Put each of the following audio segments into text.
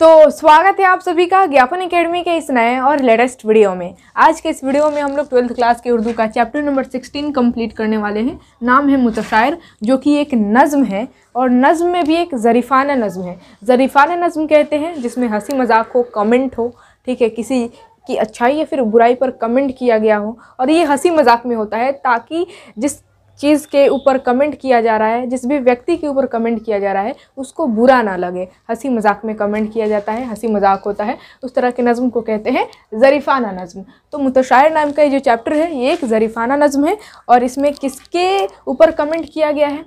तो स्वागत है आप सभी का ज्ञापन एकेडमी के इस नए और लेटेस्ट वीडियो में आज के इस वीडियो में हम लोग ट्वेल्थ क्लास के उर्दू का चैप्टर नंबर सिक्सटीन कंप्लीट करने वाले हैं नाम है मुतशायर जो कि एक नज़म है और नज़म में भी एक जरीफाना नज़म है जरीफाना नज़म कहते हैं जिसमें हंसी मजाक हो कमेंट हो ठीक है किसी की अच्छाई या फिर बुराई पर कमेंट किया गया हो और ये हंसी मजाक में होता है ताकि जिस चीज़ के ऊपर कमेंट किया जा रहा है जिस भी व्यक्ति के ऊपर कमेंट किया जा रहा है उसको बुरा ना लगे हंसी मजाक में कमेंट किया जाता है हंसी मजाक होता है उस तरह के नज़म को कहते हैं ज़रीफ़ाना नज़म तो मुतशायर नाम का ये जो चैप्टर है ये एक ज़रीफ़ाना नज़म है और इसमें किसके ऊपर कमेंट किया गया है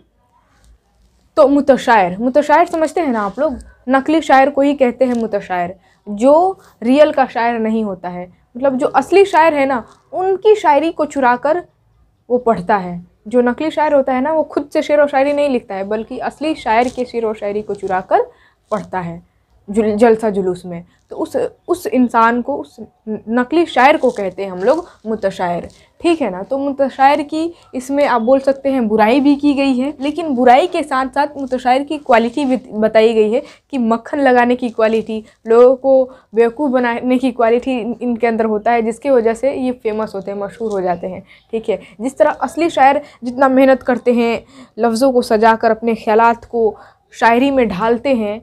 तो मुतशायर मुतशायर समझते हैं ना आप लोग नकली शायर को ही कहते हैं मुतशायर जो रियल का शायर नहीं होता है मतलब जो असली शायर है ना उनकी शायरी को चुरा कर वो पढ़ता है जो नकली शायर होता है ना वो खुद से शेर व शायरी नहीं लिखता है बल्कि असली शायर के शेर व शायरी को चुरा कर पढ़ता है जुल, जलसा जुलूस में तो उस उस इंसान को उस नकली शायर को कहते हैं हम लोग मुतशायर ठीक है ना तो मुतशायर की इसमें आप बोल सकते हैं बुराई भी की गई है लेकिन बुराई के साथ साथ मुतशायर की क्वालिटी भी बताई गई है कि मक्खन लगाने की क्वालिटी लोगों को बेवकूफ़ बनाने की क्वालिटी इनके अंदर होता है जिसके वजह से ये फेमस होते हैं मशहूर हो जाते हैं ठीक है जिस तरह असली शायर जितना मेहनत करते हैं लफ्ज़ों को सजा कर अपने ख्याल को शायरी में ढालते हैं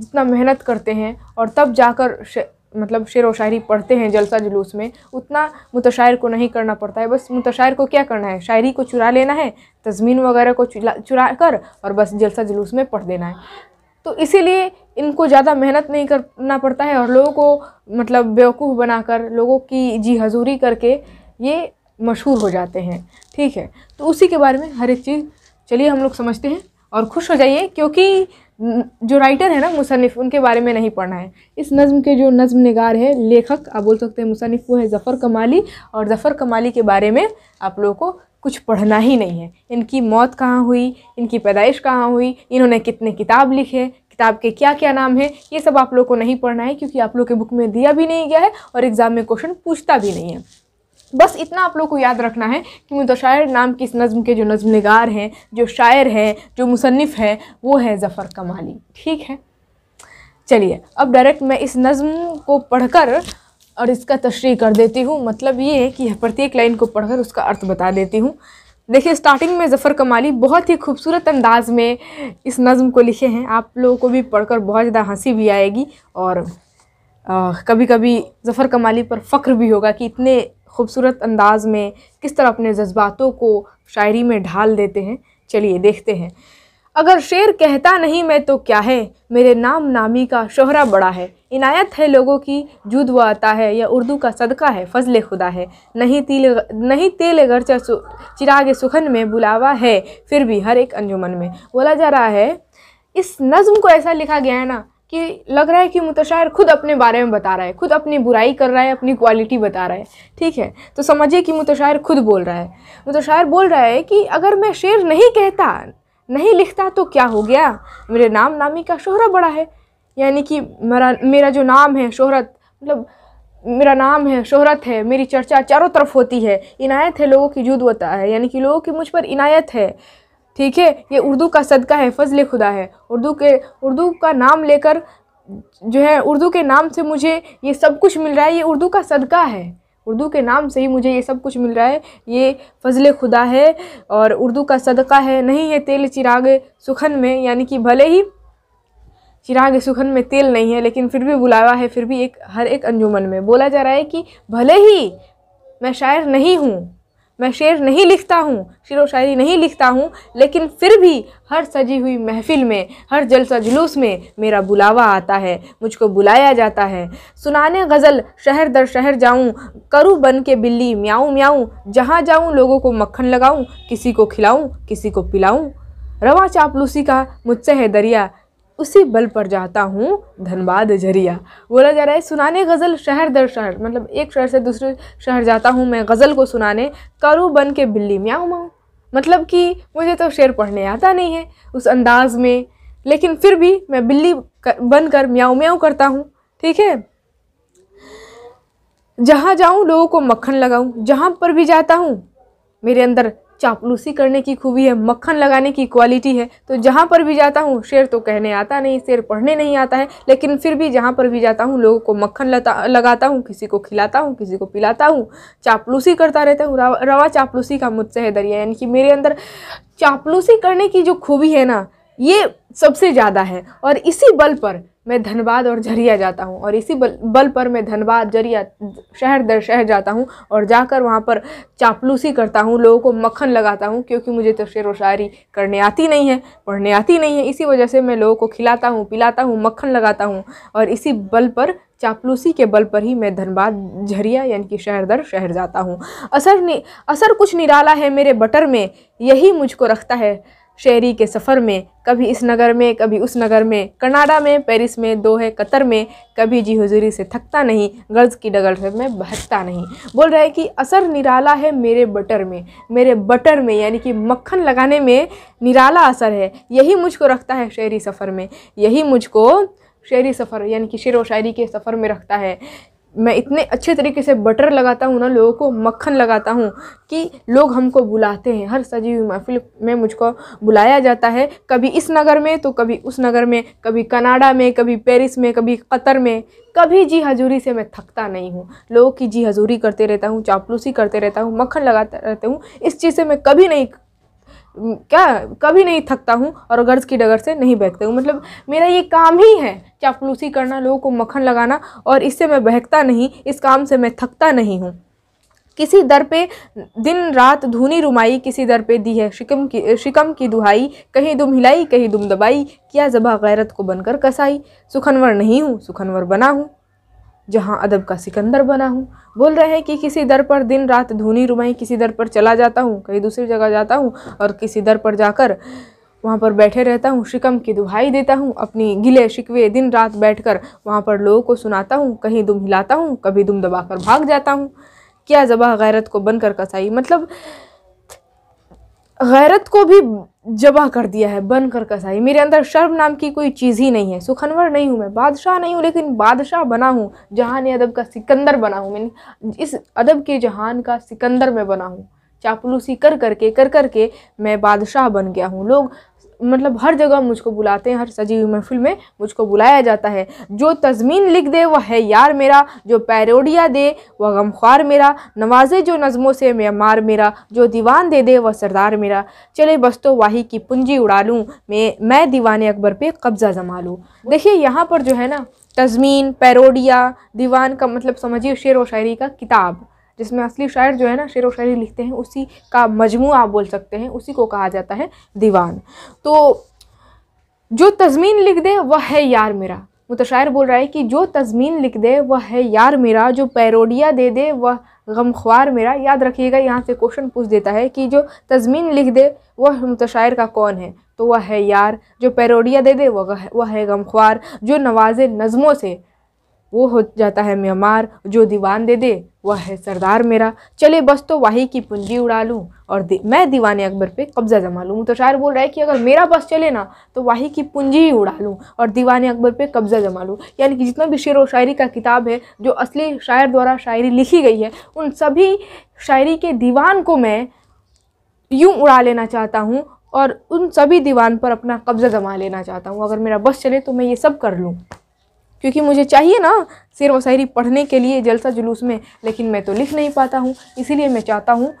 जितना मेहनत करते हैं और तब जाकर शे, मतलब शेर व शायरी पढ़ते हैं जलसा जुलूस में उतना मुतशायर को नहीं करना पड़ता है बस मुतशायर को क्या करना है शायरी को चुरा लेना है तजमीन वगैरह को चुरा चुरा कर और बस जलसा जुलूस में पढ़ देना है तो इसीलिए इनको ज़्यादा मेहनत नहीं करना पड़ता है और लोगों को मतलब बेवकूफ़ बनाकर लोगों की जी हजूरी करके ये मशहूर हो जाते हैं ठीक है तो उसी के बारे में हर एक चीज़ चलिए हम लोग समझते हैं और खुश हो जाइए क्योंकि जो राइटर है ना मुसनफ़ उनके बारे में नहीं पढ़ना है इस नज़म के जो नज़म नगार है लेखक आप बोल सकते हैं मुसनफ़ वो है ज़फ़र कमाली और ज़फ़र कमाली के बारे में आप लोगों को कुछ पढ़ना ही नहीं है इनकी मौत कहाँ हुई इनकी पैदाइश कहाँ हुई इन्होंने कितने किताब लिखे किताब के क्या क्या नाम है ये सब आप लोग को नहीं पढ़ना है क्योंकि आप लोग के बुक में दिया भी नहीं गया है और एग्ज़ाम में क्वेश्चन पूछता भी नहीं है बस इतना आप लोग को याद रखना है कि मुदशायर तो नाम की इस नज़म के जो नज़म नगार हैं जो शायर हैं जो मुसनफ़ है वो है ज़फ़र कमाली ठीक है चलिए अब डायरेक्ट मैं इस नज़म को पढ़कर और इसका तशरी कर देती हूँ मतलब ये है कि प्रत्येक लाइन को पढ़कर उसका अर्थ बता देती हूँ देखिए स्टार्टिंग में ज़फ़र कमाली बहुत ही खूबसूरत अंदाज़ में इस नज़म को लिखे हैं आप लोगों को भी पढ़कर बहुत ज़्यादा हंसी भी आएगी और आ, कभी कभी ज़फ़र कमाली पर फ़ख्र भी होगा कि इतने खूबसूरत अंदाज में किस तरह अपने जज्बातों को शायरी में ढाल देते हैं चलिए देखते हैं अगर शेर कहता नहीं मैं तो क्या है मेरे नाम नामी का शोहरा बड़ा है इनायत है लोगों की जुद व आता है या उर्दू का सदका है फजल खुदा है नहीं तिल नहीं तेल गरचा चिराग सुखन में बुलावा है फिर भी हर एक अंजुमन में बोला जा रहा है इस नज़म को ऐसा लिखा गया है ना कि लग रहा है कि मुतशायर खुद अपने बारे में बता रहा है खुद अपनी बुराई कर रहा है अपनी क्वालिटी बता रहा है ठीक है तो समझिए कि मुतशायर खुद बोल रहा है मुतशायर बोल रहा है कि अगर मैं शेर नहीं कहता नहीं लिखता तो क्या हो गया मेरे नाम नामी का शोहरा बड़ा है यानी कि मेरा मेरा जो नाम है शोहरत मतलब मेरा नाम है शोहरत है मेरी चर्चा चारों तरफ होती है इनायत है लोगों की जुद होता है यानी कि लोगों की मुझ पर इनायत है ठीक है ये उर्दू का सदका है फजल खुदा है उर्दू के उर्दू का नाम लेकर जो है उर्दू के नाम से मुझे ये सब कुछ मिल रहा है ये उर्दू का सदका है उर्दू के नाम से ही मुझे ये सब कुछ मिल रहा है ये फजल खुदा है और उर्दू का सदका है नहीं है तेल चिराग सुखन में यानी कि भले ही चिराग सुखन में तेल नहीं है लेकिन फिर भी बुलावा है फिर भी एक हर एक अंजुमन में बोला जा रहा है कि भले ही मैं शायर नहीं हूँ मैं शेर नहीं लिखता हूँ शेर व शायरी नहीं लिखता हूँ लेकिन फिर भी हर सजी हुई महफिल में हर जलसा जुलूस में मेरा बुलावा आता है मुझको बुलाया जाता है सुनाने गज़ल शहर दर शहर जाऊँ करूँ बन के बिल्ली म्याऊँ म्याऊँ जहाँ जाऊँ लोगों को मक्खन लगाऊँ किसी को खिलाऊँ किसी को पिलाऊँ रवा चापलूसी का मुझसे है दरिया उसी बल पर जाता हूँ धनबाद जरिया बोला जा रहा है सुनाने गज़ल शहर दर शहर मतलब एक शहर से दूसरे शहर जाता हूँ मैं गज़ल को सुनाने करूँ बन के बिल्ली म्याऊ माऊँ मतलब कि मुझे तो शेर पढ़ने आता नहीं है उस अंदाज में लेकिन फिर भी मैं बिल्ली बन कर म्याऊ म्याऊ करता हूँ ठीक है जहाँ जाऊँ लोगों को मक्खन लगाऊँ जहाँ पर भी जाता हूँ मेरे अंदर चापलूसी करने की खूबी है मक्खन लगाने की क्वालिटी है तो जहाँ पर भी जाता हूँ शेर तो कहने आता नहीं शेर पढ़ने नहीं आता है लेकिन फिर भी जहाँ पर भी जाता हूँ लोगों को मक्खन लगाता हूँ किसी को खिलाता हूँ किसी को पिलाता हूँ चापलूसी करता रहता हूँ रवा चापलूसी का मुझसे है दरिया यानी कि मेरे अंदर चापलूसी करने की जो खूबी है ना ये सबसे ज़्यादा है और इसी बल पर मैं धनबाद और झरिया जाता हूँ और इसी बल बल पर मैं धनबाद झरिया शहर दर शहर जाता हूँ और जाकर वहाँ पर चापलूसी करता हूँ लोगों को मक्खन लगाता हूँ क्योंकि मुझे तो शेर व शायरी करने आती नहीं है पढ़ने आती नहीं है इसी वजह से मैं लोगों को खिलाता हूँ पिलाता हूँ मक्खन लगाता हूँ और इसी बल पर चापलूसी के बल पर ही मैं धनबाद झरिया यानी कि शहर दर शहर जाता हूँ असर असर कुछ निराला है मेरे बटर में यही मुझको रखता है शेरी के सफ़र में कभी इस नगर में कभी उस नगर में कनाडा में पेरिस में दो है कतर में कभी जी हजूरी से थकता नहीं गर्ज की डगल में बहकता नहीं बोल रहा है कि असर निराला है मेरे बटर में मेरे बटर में यानी कि मक्खन लगाने में निराला असर है यही मुझको रखता है शेरी सफ़र में यही मुझको शेरी सफ़र यानी कि शेर व शायरी के सफ़र में रखता है मैं इतने अच्छे तरीके से बटर लगाता हूँ ना लोगों को मक्खन लगाता हूँ कि लोग हमको बुलाते हैं हर सजीव महफिल में मुझको बुलाया जाता है कभी इस नगर में तो कभी उस नगर में कभी कनाडा में कभी पेरिस में कभी कतर में कभी जी हजूरी से मैं थकता नहीं हूँ लोगों की जी हजूरी करते रहता हूँ चापलूसी करते रहता हूँ मक्खन लगाता रहता हूँ इस चीज़ से मैं कभी नहीं क्या कभी नहीं थकता हूँ और गर्ज की डगर से नहीं बहकता हूँ मतलब मेरा ये काम ही है चापलूसी करना लोगों को मक्खन लगाना और इससे मैं बहकता नहीं इस काम से मैं थकता नहीं हूँ किसी दर पे दिन रात धुनी रुमाई किसी दर पे दी है शिकम की शिकम की दुहाई कहीं दुम हिलाई कहीं दुम दबाई किया जबा गैरत को बनकर कसाई सुखनवर नहीं हूँ सुखनवर बना हूँ जहाँ अदब का सिकंदर बना हूँ बोल रहे हैं कि किसी दर पर दिन रात धुनी रुमाई किसी दर पर चला जाता हूँ कहीं दूसरी जगह जाता हूँ और किसी दर पर जाकर वहाँ पर बैठे रहता हूँ शिकम की दुहाई देता हूँ अपनी गिले शिकवे दिन रात बैठकर वहाँ पर लोगों को सुनाता हूँ कहीं दुम हिलाता हूँ कभी दुम दबाकर भाग जाता हूँ क्या जबा गैरत को बनकर कसाई मतलब गैरत को भी जबा कर दिया है बन कर कसाई मेरे अंदर शर्म नाम की कोई चीज़ ही नहीं है सुखनवर नहीं हूँ मैं बादशाह नहीं हूँ लेकिन बादशाह बना हूँ जहान अदब का सिकंदर बना हूँ मैंने इस अदब के जहान का सिकंदर मैं बना हूँ चापलूसी कर करके कर करके मैं बादशाह बन गया हूँ लोग मतलब हर जगह मुझको बुलाते हैं हर सजीव महफिल में मुझको बुलाया जाता है जो तजमीन लिख दे वह है यार मेरा जो पैरोडिया दे वह गमख्वार मेरा नवाजे जो नज़मों से मैं मार मेरा जो दीवान दे दे वह सरदार मेरा चले बस तो वाही की पूंजी उड़ा लूँ मैं मैं दीवान अकबर पर कब्ज़ा जमा लूँ देखिए यहाँ पर जो है ना तजमीन पैरोडिया दीवान का मतलब समझिए शेर व शायरी का किताब जिसमें असली शायर जो है ना शेर व शायरी लिखते हैं उसी का मजमू आप बोल सकते हैं उसी को कहा जाता है दीवान तो जो तजमीन लिख दे वह है यार मेरा मुतशायर बोल रहा है कि जो तजमीन लिख दे वह है यार मेरा जो पैरोडिया दे दे वह गमख्वार मेरा याद रखिएगा यहाँ से क्वेश्चन पूछ देता है कि जो तजमीन लिख दे वह मुतशायर का कौन है तो वह है यार जो पैरोडिया दे दे वह वह है गमख्वार जो नवाज नज़मों से वो हो जाता है म्यांमार जो दीवान दे दे वह है सरदार मेरा चले बस तो वाही की पूंजी उड़ा लूँ और दि, मैं दीवाने अकबर पे कब्ज़ा जमा लूँ तो शायर बोल रहा है कि अगर मेरा बस चले ना तो वाही की पूंजी ही उड़ा लूँ और दीवाने अकबर पे कब्ज़ा जमा लूँ यानी कि जितना भी शेर व शायरी का किताब है जो असली शायर द्वारा शायरी लिखी गई है उन सभी शायरी के दीवान को मैं यूँ उड़ा लेना चाहता हूँ और उन सभी दीवान पर अपना कब्ज़ा जमा लेना चाहता हूँ अगर मेरा बस चले तो मैं ये सब कर लूँ क्योंकि मुझे चाहिए ना शेर व शायरी पढ़ने के लिए जलसा जुलूस में लेकिन मैं तो लिख नहीं पाता हूँ इसीलिए मैं चाहता हूँ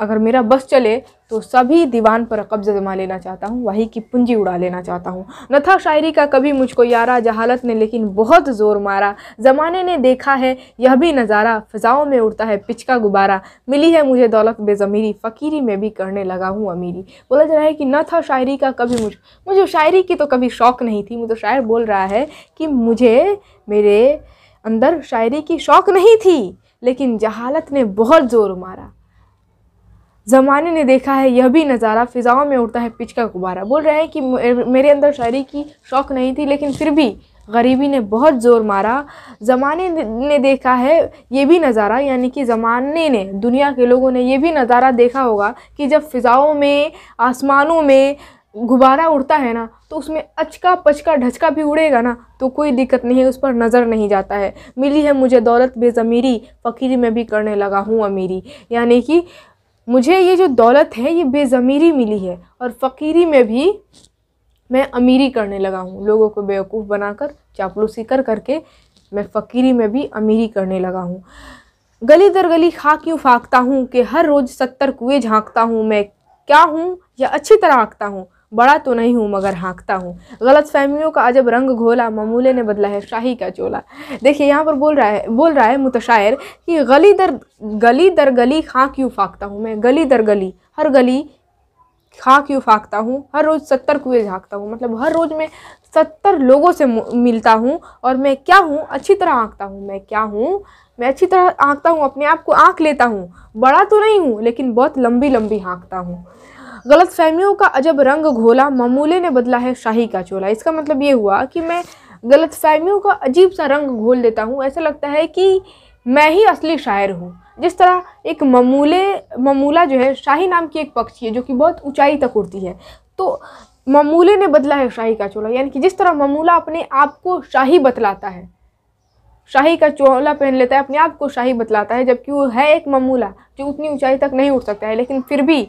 अगर मेरा बस चले तो सभी दीवान पर कब्ज़ जमा लेना चाहता हूँ वही की पूंजी उड़ा लेना चाहता हूँ न था शायरी का कभी मुझको यारा जहालत ने लेकिन बहुत ज़ोर मारा ज़माने ने देखा है यह भी नज़ारा फ़िज़ाओं में उड़ता है पिचका गुबारा मिली है मुझे दौलत बेज़मीरी फ़कीरी में भी करने लगा हूँ अमीरी बोला जा रहा है कि न था शायरी का कभी मुझ मुझे शायरी की तो कभी शौक़ नहीं थी मुझे तो शायर बोल रहा है कि मुझे मेरे अंदर शायरी की शौक़ नहीं थी लेकिन जहालत ने बहुत ज़ोर मारा ज़माने ने देखा है यह भी नज़ारा फ़िज़ाओं में उड़ता है पिच का गुब्बारा बोल रहे हैं कि मेरे अंदर शायरी की शौक़ नहीं थी लेकिन फिर भी गरीबी ने बहुत ज़ोर मारा ज़माने ने देखा है ये भी नज़ारा यानी कि ज़माने ने दुनिया के लोगों ने यह भी नज़ारा देखा होगा कि जब फ़िज़ाओं में आसमानों में गुब्बारा उड़ता है ना तो उसमें अचका पचका ढचका भी उड़ेगा ना तो कोई दिक्कत नहीं है उस पर नज़र नहीं जाता है मिली है मुझे दौलत बेज़मीरी फ़कीरी में भी करने लगा हूँ अमीरी यानी कि मुझे ये जो दौलत है ये बेज़मीरी मिली है और फ़कीरी में भी मैं अमीरी करने लगा हूँ लोगों को बेवकूफ़ बनाकर चापलूसी कर करके मैं फ़कीरी में भी अमीरी करने लगा हूँ गली दर गली खा क्यों फाँकता हूँ कि हर रोज़ सत्तर कुएँ झाँकता हूँ मैं क्या हूँ या अच्छी तरह आँखता हूँ बड़ा तो नहीं हूँ मगर हाँकता हूँ गलत फहमियों का अजब रंग घोला ममूले ने बदला है शाही का चोला देखिए यहाँ पर बोल रहा है बोल रहा है मुतशायर कि गली दर गली दर गली खां क्यों फाँकता हूँ मैं गली दर गली हर गली खा क्यों फाँकता हूँ हर रोज़ सत्तर कुएँ झाँकता हूँ मतलब हर रोज़ मैं सत्तर लोगों से मिलता हूँ और मैं क्या हूँ अच्छी तरह आँखता हूँ मैं क्या हूँ मैं अच्छी तरह आँखता हूँ अपने आप को आँख लेता हूँ बड़ा तो नहीं हूँ लेकिन बहुत लंबी लंबी हाँकता हूँ गलत फहमियों का अजब रंग घोला ममूले ने बदला है शाही का चोला इसका मतलब ये हुआ कि मैं गलत फहमियों का अजीब सा रंग घोल देता हूँ ऐसा लगता है कि मैं ही असली शायर हूँ जिस तरह एक ममूले ममूला जो है शाही नाम की एक पक्षी है जो कि बहुत ऊंचाई तक उड़ती है तो ममूले ने बदला है शाही का चोला यानी कि जिस तरह ममूला अपने आप को शाही बतलाता है शाही का चोला पहन लेता है अपने आप को शाही बतलाता है जबकि वो है एक ममूला जो उतनी ऊंचाई तक नहीं उड़ सकता है लेकिन फिर भी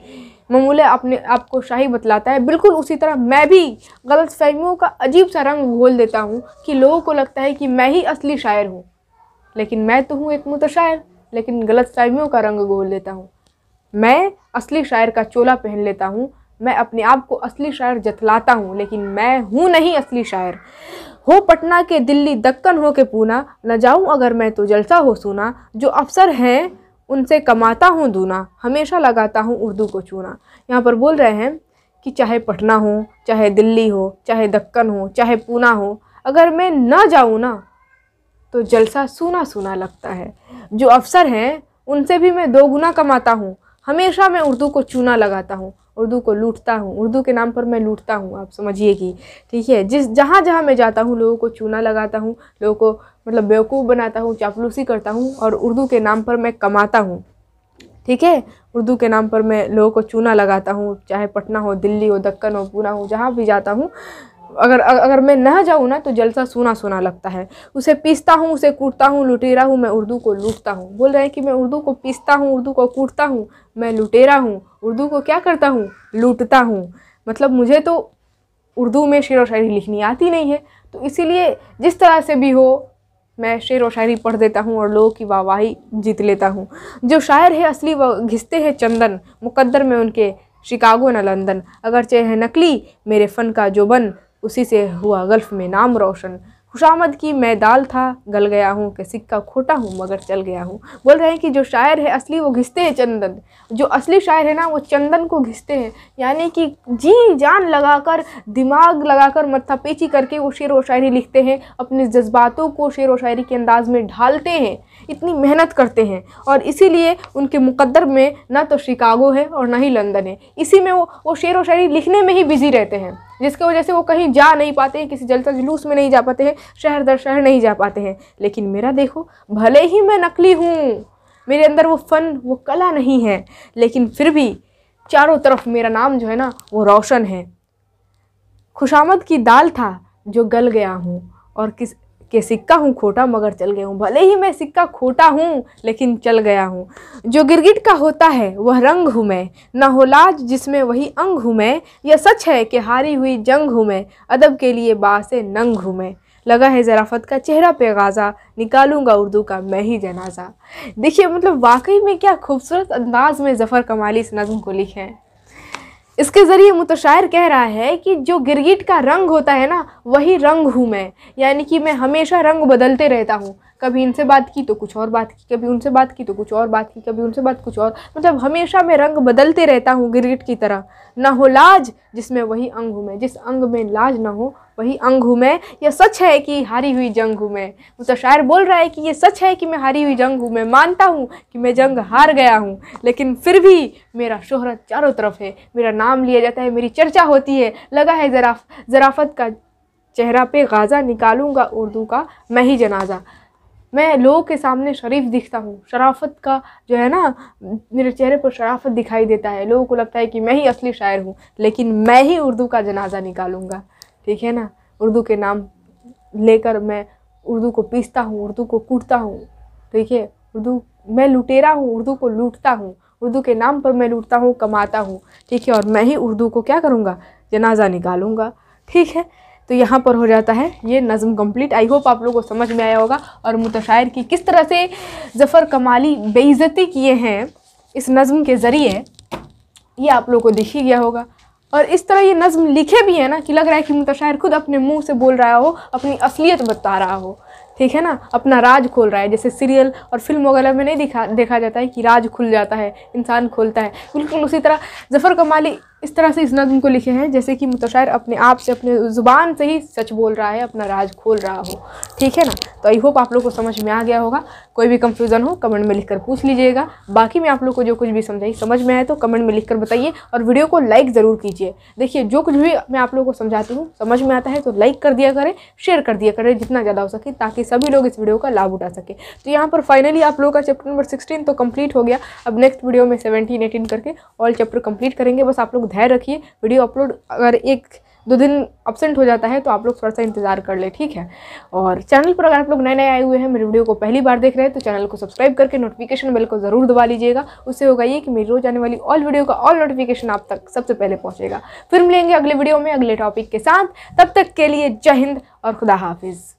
ममूले अपने आप को शाही बतलाता है बिल्कुल उसी तरह मैं भी गलत फहमियों का अजीब सा रंग घोल देता हूँ कि लोगों को लगता है कि मैं ही असली शायर हूँ लेकिन मैं तो हूँ एक मुतशायर लेकिन गलत फहमियों का रंग घोल देता हूँ मैं असली शायर का चोला पहन लेता हूँ मैं अपने आप को असली शायर जतलाता हूँ लेकिन मैं हूँ नहीं असली शायर हो पटना के दिल्ली दक्कन हो के पूना न जाऊँ अगर मैं तो जलसा हो सुना जो अफसर हैं उनसे कमाता हूँ दूना हमेशा लगाता हूँ उर्दू को चूना यहाँ पर बोल रहे हैं कि चाहे पटना हो चाहे दिल्ली हो चाहे दक्कन हो चाहे पूना हो अगर मैं ना जाऊँ ना तो जलसा सूना सूना लगता है जो अफसर हैं उनसे भी मैं दो गुना कमाता हूँ हमेशा मैं उर्दू को चूना लगाता हूँ उर्दू को लूटता हूँ उर्दू के नाम पर मैं लूटता हूँ आप समझिए कि ठीक है जिस जहाँ जहाँ मैं जाता हूँ लोगों को चूना लगाता हूँ लोगों को मतलब बेवकूफ़ बनाता हूँ चापलूसी करता हूँ और उर्दू के नाम पर मैं कमाता हूँ ठीक है उर्दू के नाम पर मैं लोगों को चूना लगाता हूँ चाहे पटना हो दिल्ली हो दक्कन हो पूना हो जहाँ भी जाता हूँ अगर अगर मैं न जाऊँ ना तो जलसा सोना सोना लगता है उसे पीसता हूँ उसे कूटता हूँ लुटेरा हूँ मैं उर्दू को लूटता हूँ बोल रहे हैं कि मैं उर्दू को पीसता हूँ उर्दू को कूटता हूँ मैं लुटेरा हूँ उर्दू को क्या करता हूँ लूटता हूँ मतलब मुझे तो उर्दू में शेर व शायरी लिखनी आती नहीं है तो इसीलिए जिस तरह से भी हो मैं शेर व शायरी पढ़ देता हूँ और लोगों की वाहवाही जीत लेता हूँ जो शायर है असली वह घिसते हैं चंदन मुकद्दर में उनके शिकागो न लंदन अगरचे है नकली मेरे फ़न का जो बन उसी से हुआ गल्फ़ में नाम रोशन खुशामद की मैं दाल था गल गया हूँ कि सिक्का खोटा हूँ मगर चल गया हूँ बोल रहे हैं कि जो शायर है असली वो घिसते हैं चंदन जो असली शायर है ना वो चंदन को घिसते हैं यानी कि जी जान लगाकर दिमाग लगाकर पेची करके वो शेर व शायरी लिखते हैं अपने जज्बातों को शेर व शायरी के अंदाज़ में ढालते हैं इतनी मेहनत करते हैं और इसीलिए उनके मुकद्दर में ना तो शिकागो है और ना ही लंदन है इसी में वो वो शेर व शायरी लिखने में ही बिज़ी रहते हैं जिसकी वजह से वो कहीं जा नहीं पाते हैं किसी जलसा जुलूस में नहीं जा पाते हैं शहर दर शहर नहीं जा पाते हैं लेकिन मेरा देखो भले ही मैं नकली हूँ मेरे अंदर वो फ़न वो कला नहीं है लेकिन फिर भी चारों तरफ मेरा नाम जो है ना वो रोशन है खुशामद की दाल था जो गल गया हूँ और किस कि सिक्का हूँ खोटा मगर चल गया हूँ भले ही मैं सिक्का खोटा हूँ लेकिन चल गया हूँ जो गिरगिट का होता है वह रंग हूँ मैं ना हो लाज जिसमें वही अंग हूँ मैं यह सच है कि हारी हुई जंग हूँ मैं अदब के लिए बास नंग हूँ मैं लगा है ज़राफ़त का चेहरा पे गाज़ा निकालूंगा उर्दू का मैं ही जनाजा देखिए मतलब वाकई में क्या खूबसूरत अंदाज में ज़फ़र कमाली इस नज़म को लिखे हैं इसके ज़रिए मुतशायर तो कह रहा है कि जो गिरगिट का रंग होता है ना वही रंग हूँ मैं यानी कि मैं हमेशा रंग बदलते रहता हूँ कभी इनसे बात की तो कुछ और बात की कभी उनसे बात की तो कुछ और बात की कभी उनसे बात कुछ और मतलब हमेशा मैं रंग बदलते रहता हूँ गिरगिट की तरह ना हो लाज जिसमें वही अंग हूँ मैं जिस अंग में लाज ना हो वही अंग हूँ मैं यह सच है कि हारी हुई जंग हूँ मैं उसका तो शायर बोल रहा है कि यह सच है कि मैं हारी हुई जंग हूँ मैं मानता हूँ कि मैं जंग हार गया हूँ लेकिन फिर भी मेरा शोहरत चारों तरफ है मेरा नाम लिया जाता है मेरी चर्चा होती है लगा है जराफ जराफत का चेहरा पे गाज़ा निकालूंगा उर्दू का मैं ही जनाजा मैं लोगों के सामने शरीफ दिखता हूँ शराफत का जो है ना मेरे चेहरे पर शराफत दिखाई देता है लोगों को लगता है कि मैं ही असली शायर हूँ लेकिन मैं ही उर्दू का जनाजा निकालूंगा ठीक है ना उर्दू के नाम लेकर मैं उर्दू को पीसता हूँ उर्दू को कूटता हूँ ठीक है उर्दू मैं लुटेरा हूँ उर्दू को लूटता हूँ उर्दू के नाम पर मैं लूटता हूँ कमाता हूँ ठीक है और मैं ही उर्दू को क्या करूँगा जनाजा निकालूँगा ठीक है तो यहाँ पर हो जाता है ये नज़म कंप्लीट आई होप आप लोगों को समझ में आया होगा और मुतशायर की किस तरह से जफ़र कमाली बेइज्जती किए हैं इस नज़म के ज़रिए ये आप लोगों को दिख ही गया होगा और इस तरह ये नज़म लिखे भी है ना कि लग रहा है कि मुतशायर खुद अपने मुंह से बोल रहा हो अपनी असलियत बता रहा हो ठीक है ना अपना राज खोल रहा है जैसे सीरियल और फिल्म वगैरह में नहीं दिखा देखा जाता है कि राज खुल जाता है इंसान खोलता है बिल्कुल उसी तरह जफ़र कमाली इस तरह से इस इसना को लिखे हैं जैसे कि मुतशायर अपने आप से अपने ज़ुबान से ही सच बोल रहा है अपना राज खोल रहा हो ठीक है ना तो आई होप आप लोग को समझ में आ गया होगा कोई भी कंफ्यूजन हो कमेंट में लिखकर पूछ लीजिएगा बाकी मैं आप लोग को जो कुछ भी समझाई समझ में आए तो कमेंट में लिखकर बताइए और वीडियो को लाइक ज़रूर कीजिए देखिए जो कुछ भी मैं आप लोग को समझाती हूँ समझ में आता है तो लाइक कर दिया करें शेयर कर दिया करें जितना ज़्यादा हो सके ताकि सभी लोग इस वीडियो का लाभ उठा सके तो यहाँ पर फाइनली आप लोगों का चैप्टर नंबर सिक्सटीन तो कम्प्लीट हो गया अब नेक्स्ट वीडियो में सेवनटीन एटीन करके ऑल चैप्टर कम्प्लीट करेंगे बस आप लोग लोग धैर्य रखिए वीडियो अपलोड अगर एक दो दिन अपसेंट हो जाता है तो आप लोग थोड़ा सा इंतज़ार कर ले ठीक है और चैनल पर अगर आप लोग नए नए आए हुए हैं मेरे वीडियो को पहली बार देख रहे हैं तो चैनल को सब्सक्राइब करके नोटिफिकेशन बेल को ज़रूर दबा लीजिएगा उससे होगा ये कि मेरी रोज़ आने वाली ऑल वीडियो का ऑल नोटिफिकेशन आप तक सबसे पहले पहुँचेगा फिर मिलेंगे अगले वीडियो में अगले टॉपिक के साथ तब तक के लिए जय हिंद और खुदा हाफिज़